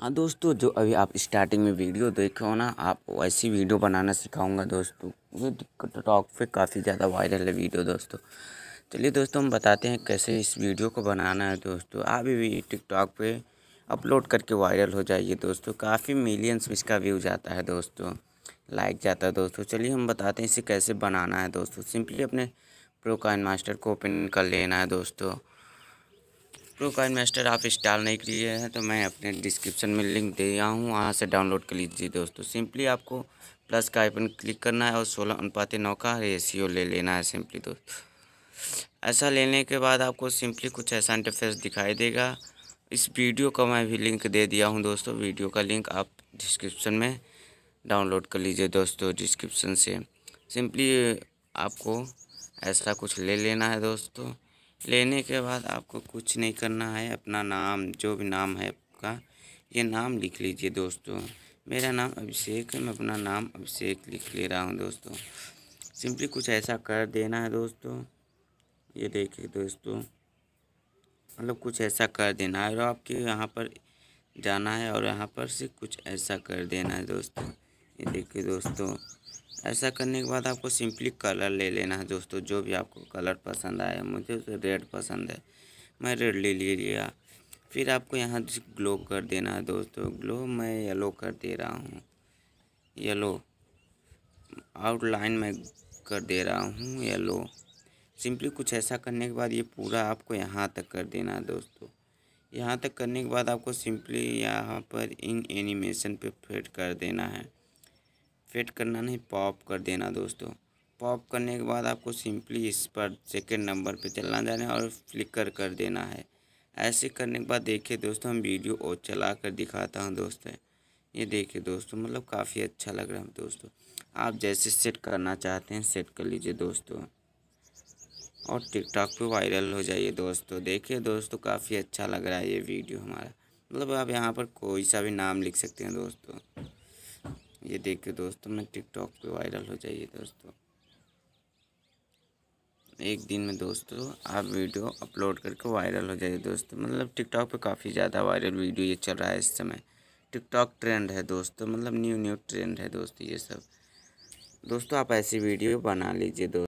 हाँ दोस्तों जो अभी आप स्टार्टिंग में वीडियो देखे हो ना आप ऐसी वीडियो बनाना सिखाऊंगा दोस्तों ये टॉक पे काफ़ी ज़्यादा वायरल है वीडियो दोस्तों चलिए दोस्तों हम बताते हैं कैसे इस वीडियो को बनाना है दोस्तों आप भी टिकटॉक पे अपलोड करके वायरल हो जाइए दोस्तों काफ़ी मिलियंस इसका व्यू जाता है दोस्तों लाइक जाता है दोस्तों चलिए हम बताते हैं इसे कैसे बनाना है दोस्तों सिंपली अपने प्रो काइन मास्टर को ओपन कर लेना है दोस्तों प्रो कॉइन मास्टर आप इंस्टॉल नहीं किए हैं तो मैं अपने डिस्क्रिप्शन में लिंक दे रहा हूँ वहाँ से डाउनलोड कर लीजिए दोस्तों सिंपली आपको प्लस का आइकन क्लिक करना है और सोलह अनुपाते नौ का रेशियो ले लेना है सिंपली दोस्तों ऐसा लेने के बाद आपको सिंपली कुछ ऐसा इंटरफेस दिखाई देगा इस वीडियो का मैं भी लिंक दे दिया हूँ दोस्तों वीडियो का लिंक आप डिस्क्रिप्शन में डाउनलोड कर लीजिए दोस्तों डिस्क्रिप्शन से सिंपली आपको ऐसा कुछ ले लेना है दोस्तों लेने के बाद आपको कुछ नहीं करना है अपना नाम जो भी नाम है आपका ये नाम लिख लीजिए दोस्तों मेरा नाम अभिषेक है मैं अपना नाम अभिषेक लिख ले रहा हूँ दोस्तों सिंपली कुछ ऐसा कर देना है दोस्तों ये देखिए दोस्तों मतलब कुछ ऐसा कर देना है और आपके यहाँ पर जाना है और यहाँ पर से कुछ ऐसा कर देना है दोस्तों ये देखिए दोस्तों ऐसा करने के बाद आपको सिंपली कलर ले लेना है दोस्तों जो भी आपको कलर पसंद आए मुझे रेड पसंद है मैं रेड ले लिया फिर आपको यहाँ ग्लो कर देना है दोस्तों ग्लो मैं येलो कर दे रहा हूँ येलो आउटलाइन मैं कर दे रहा हूँ येलो सिंपली कुछ ऐसा करने के बाद ये पूरा आपको यहाँ तक कर देना है दोस्तों यहाँ तक करने के बाद आपको सिंपली यहाँ पर इन एनिमेशन पे फेड कर देना है फिट करना नहीं पॉप कर देना दोस्तों पॉप करने के बाद आपको सिंपली इस पर सेकेंड नंबर पे चलना जाना है और फ्लिकर कर देना है ऐसे करने के बाद देखिए दोस्तों हम वीडियो और चला कर दिखाता हूँ दोस्तों ये देखिए दोस्तों मतलब काफ़ी अच्छा लग रहा है दोस्तों आप जैसे सेट करना चाहते हैं सेट कर लीजिए दोस्तों और टिकटॉक पे वायरल हो जाइए दोस्तों देखिए दोस्तों काफ़ी अच्छा लग रहा है ये वीडियो हमारा मतलब आप यहाँ पर कोई सा भी नाम लिख सकते हैं दोस्तों ये देख के दोस्तों मैं टिकटॉक पे वायरल हो जाइए दोस्तों एक दिन में दोस्तों आप वीडियो अपलोड करके वायरल हो जाइए दोस्तों मतलब टिकटॉक पे काफ़ी ज़्यादा वायरल वीडियो ये चल रहा है इस समय टिकटॉक ट्रेंड है दोस्तों मतलब न्यू न्यू ट्रेंड है दोस्तों ये सब दोस्तों आप ऐसी वीडियो बना लीजिए दोस्तों